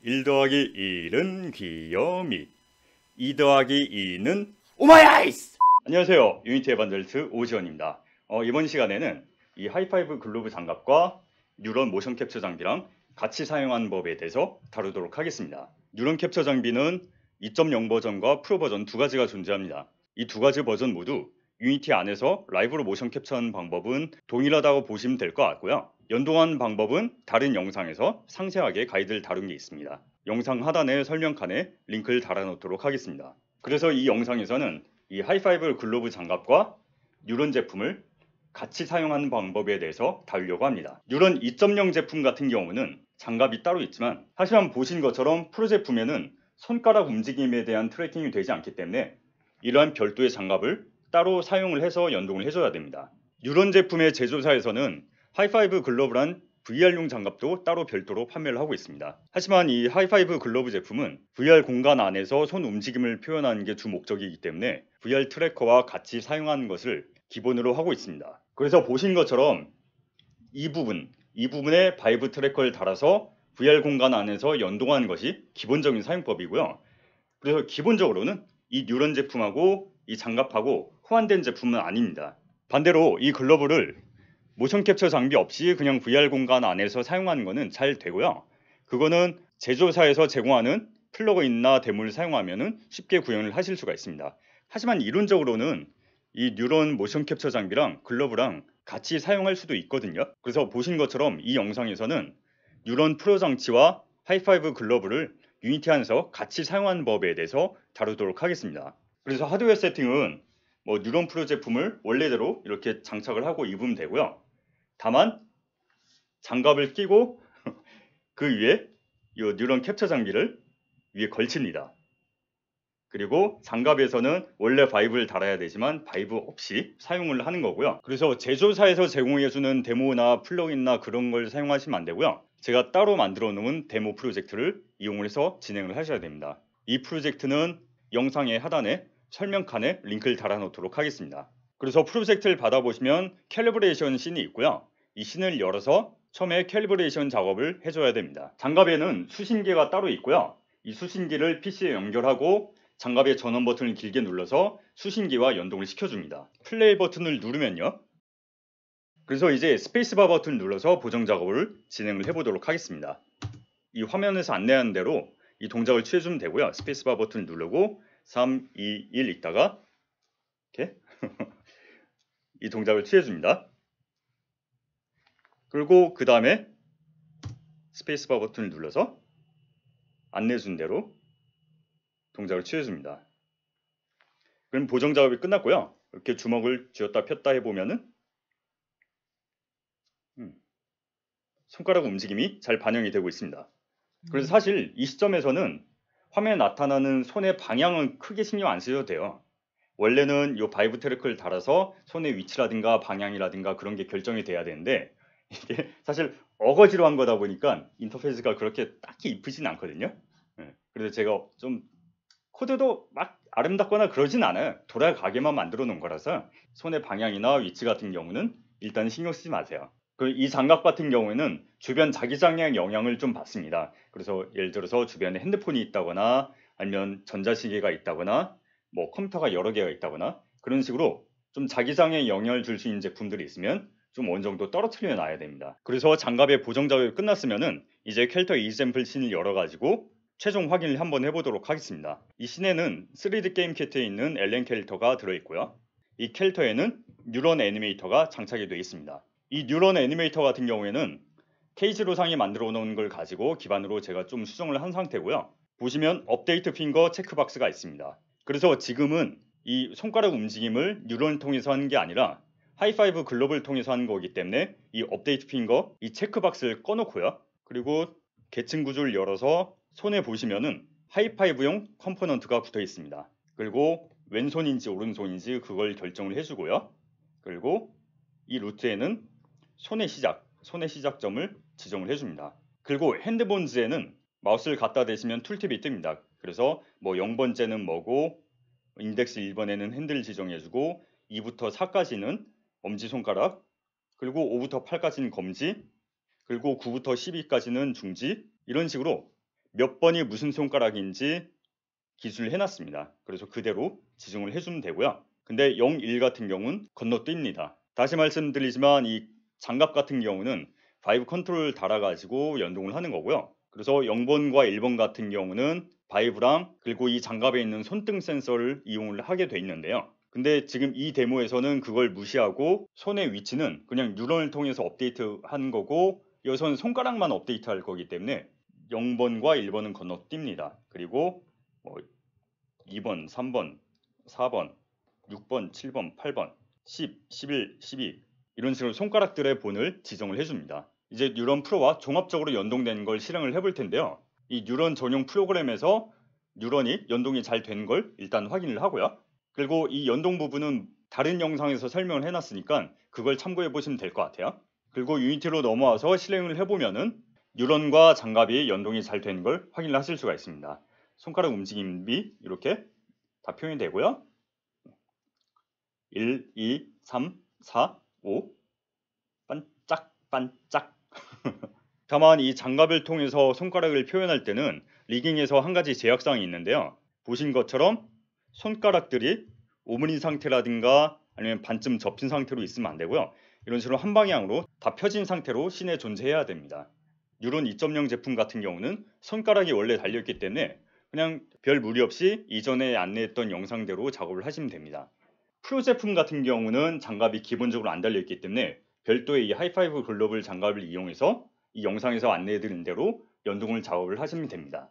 1 더하기 1은 귀요이2 더하기 2는 오마이아이스! 안녕하세요 유니티 에반젤스 오지원입니다 어, 이번 시간에는 이 하이파이브 글로브 장갑과 뉴런 모션 캡처 장비랑 같이 사용하는 법에 대해서 다루도록 하겠습니다 뉴런 캡처 장비는 2.0 버전과 프로 버전 두 가지가 존재합니다 이 두 가지 버전 모두 유니티 안에서 라이브로 모션 캡처하는 방법은 동일하다고 보시면 될 것 같고요 연동하는 방법은 다른 영상에서 상세하게 가이드를 다룬 게 있습니다. 영상 하단에 설명칸에 링크를 달아놓도록 하겠습니다. 그래서 이 영상에서는 이 하이파이브 글로브 장갑과 뉴런 제품을 같이 사용하는 방법에 대해서 다루려고 합니다. 뉴런 2.0 제품 같은 경우는 장갑이 따로 있지만 하지만 보신 것처럼 프로 제품에는 손가락 움직임에 대한 트래킹이 되지 않기 때문에 이러한 별도의 장갑을 따로 사용을 해서 연동을 해줘야 됩니다. 뉴런 제품의 제조사에서는 하이파이브 글로브란 VR용 장갑도 따로 별도로 판매를 하고 있습니다. 하지만 이 하이파이브 글로브 제품은 VR 공간 안에서 손 움직임을 표현하는 게 주 목적이기 때문에 VR 트래커와 같이 사용하는 것을 기본으로 하고 있습니다. 그래서 보신 것처럼 이 부분, 이 부분에 바이브 트래커를 달아서 VR 공간 안에서 연동하는 것이 기본적인 사용법이고요. 그래서 기본적으로는 이 뉴런 제품하고 이 장갑하고 호환된 제품은 아닙니다. 반대로 이 글러브를 모션 캡처 장비 없이 그냥 VR 공간 안에서 사용하는 거는 잘 되고요. 그거는 제조사에서 제공하는 플러그인이나 데모를 사용하면 쉽게 구현을 하실 수가 있습니다. 하지만 이론적으로는 이 뉴런 모션 캡처 장비랑 글러브랑 같이 사용할 수도 있거든요. 그래서 보신 것처럼 이 영상에서는 뉴런 프로 장치와 하이파이브 글러브를 유니티 안에서 같이 사용하는 법에 대해서 다루도록 하겠습니다. 그래서 하드웨어 세팅은 뭐 뉴런 프로 제품을 원래대로 이렇게 장착을 하고 입으면 되고요. 다만 장갑을 끼고 그 위에 이 뉴런 캡처 장비를 위에 걸칩니다. 그리고 장갑에서는 원래 바이브를 달아야 되지만 바이브 없이 사용을 하는 거고요. 그래서 제조사에서 제공해주는 데모나 플러그인이나 그런 걸 사용하시면 안 되고요. 제가 따로 만들어 놓은 데모 프로젝트를 이용 해서 진행을 하셔야 됩니다. 이 프로젝트는 영상의 하단에 설명칸에 링크를 달아 놓도록 하겠습니다. 그래서 프로젝트를 받아보시면 캘리브레이션 신이 있고요. 이신을 열어서 처음에 캘리브레이션 작업을 해줘야 됩니다. 장갑에는 수신기가 따로 있고요. 이 수신기를 PC에 연결하고 장갑의 전원 버튼을 길게 눌러서 수신기와 연동을 시켜줍니다. 플레이 버튼을 누르면요. 그래서 이제 스페이스바 버튼을 눌러서 보정 작업을 진행을 해보도록 하겠습니다. 이 화면에서 안내하는 대로 이 동작을 취해주면 되고요. 스페이스바 버튼을 누르고 3, 2, 1 있다가 이렇게 이 동작을 취해줍니다. 그리고 그 다음에 스페이스바 버튼을 눌러서 안내준 대로 동작을 취해줍니다. 그럼 보정 작업이 끝났고요. 이렇게 주먹을 쥐었다 폈다 해보면은 음, 손가락 움직임이 잘 반영이 되고 있습니다. 그래서 음. 사실 이 시점에서는 화면에 나타나는 손의 방향은 크게 신경 안 쓰셔도 돼요. 원래는 요 바이브 트크를 달아서 손의 위치라든가 방향이라든가 그런 게 결정이 돼야 되는데 이게 사실 어거지로 한 거다 보니까 인터페이스가 그렇게 딱히 이쁘진 않거든요. 예. 그래서 제가 좀 코드도 막 아름답거나 그러진 않아요. 돌아가게만 만들어 놓은 거라서 손의 방향이나 위치 같은 경우는 일단 신경 쓰지 마세요. 그이 장갑 같은 경우에는 주변 자기장의 영향을 좀 받습니다. 그래서 예를 들어서 주변에 핸드폰이 있다거나 아니면 전자시계가 있다거나 뭐 컴퓨터가 여러 개가 있다거나 그런 식으로 좀 자기장에 영향을 줄 수 있는 제품들이 있으면 좀 어느 정도 떨어뜨려 놔야 됩니다. 그래서 장갑의 보정 작업이 끝났으면은 이제 캐릭터 이샘플 신을 열어 가지고 최종 확인을 한번 해보도록 하겠습니다. 이 신에는 3D 게임 키트에 있는 엘렌 캐릭터가 들어있고요. 이 캐릭터에는 뉴런 애니메이터가 장착이 되어 있습니다. 이 뉴런 애니메이터 같은 경우에는 케이지로 상에 만들어 놓은 걸 가지고 기반으로 제가 좀 수정을 한 상태고요. 보시면 업데이트 핑거 체크박스가 있습니다. 그래서 지금은 이 손가락 움직임을 뉴런을 통해서 하는 게 아니라 하이파이브 글로벌 을 통해서 하는 거기 때문에 이 업데이트 핑거 이 체크박스를 꺼놓고요. 그리고 계층 구조를 열어서 손에 보시면은 하이파이브용 컴포넌트가 붙어 있습니다. 그리고 왼손인지 오른손인지 그걸 결정을 해주고요. 그리고 이 루트에는 손의 시작, 손의 시작점을 지정을 해줍니다. 그리고 핸드본즈에는 마우스를 갖다 대시면 툴팁이 뜹니다. 그래서 뭐 0번째는 뭐고 인덱스 1번에는 핸들 지정해주고 2부터 4까지는 엄지손가락 그리고 5부터 8까지는 검지 그리고 9부터 12까지는 중지 이런 식으로 몇 번이 무슨 손가락인지 기술을 해놨습니다. 그래서 그대로 지정을 해주면 되고요. 근데 0, 1 같은 경우는 건너뜁니다. 다시 말씀드리지만 이 장갑 같은 경우는 5 컨트롤 달아가지고 연동을 하는 거고요. 그래서 0번과 1번 같은 경우는 바이브랑 그리고 이 장갑에 있는 손등 센서를 이용을 하게 돼 있는데요. 근데 지금 이 데모에서는 그걸 무시하고 손의 위치는 그냥 뉴런을 통해서 업데이트 한 거고 여기 손가락만 업데이트 할 거기 때문에 0번과 1번은 건너뜁니다. 그리고 뭐 2번, 3번, 4번, 6번, 7번, 8번, 10, 11, 12 이런 식으로 손가락들의 본을 지정을 해줍니다. 이제 뉴런 프로와 종합적으로 연동된 걸 실행을 해볼 텐데요. 이 뉴런 전용 프로그램에서 뉴런이 연동이 잘 된 걸 일단 확인을 하고요. 그리고 이 연동 부분은 다른 영상에서 설명을 해놨으니까 그걸 참고해 보시면 될 것 같아요. 그리고 유니티로 넘어와서 실행을 해보면은 뉴런과 장갑이 연동이 잘 된 걸 확인을 하실 수가 있습니다. 손가락 움직임이 이렇게 다 표현이 되고요. 1, 2, 3, 4, 5 반짝반짝 반짝. 다만 이 장갑을 통해서 손가락을 표현할 때는 리깅에서 한 가지 제약사항이 있는데요. 보신 것처럼 손가락들이 오므린 상태라든가 아니면 반쯤 접힌 상태로 있으면 안 되고요. 이런 식으로 한 방향으로 다 펴진 상태로 신에 존재해야 됩니다. 뉴런 2.0 제품 같은 경우는 손가락이 원래 달려있기 때문에 그냥 별 무리 없이 이전에 안내했던 영상대로 작업을 하시면 됩니다. 프로 제품 같은 경우는 장갑이 기본적으로 안 달려있기 때문에 별도의 이 하이파이브 글로벌 장갑을 이용해서 이 영상에서 안내해 드린 대로 연동을 작업을 하시면 됩니다.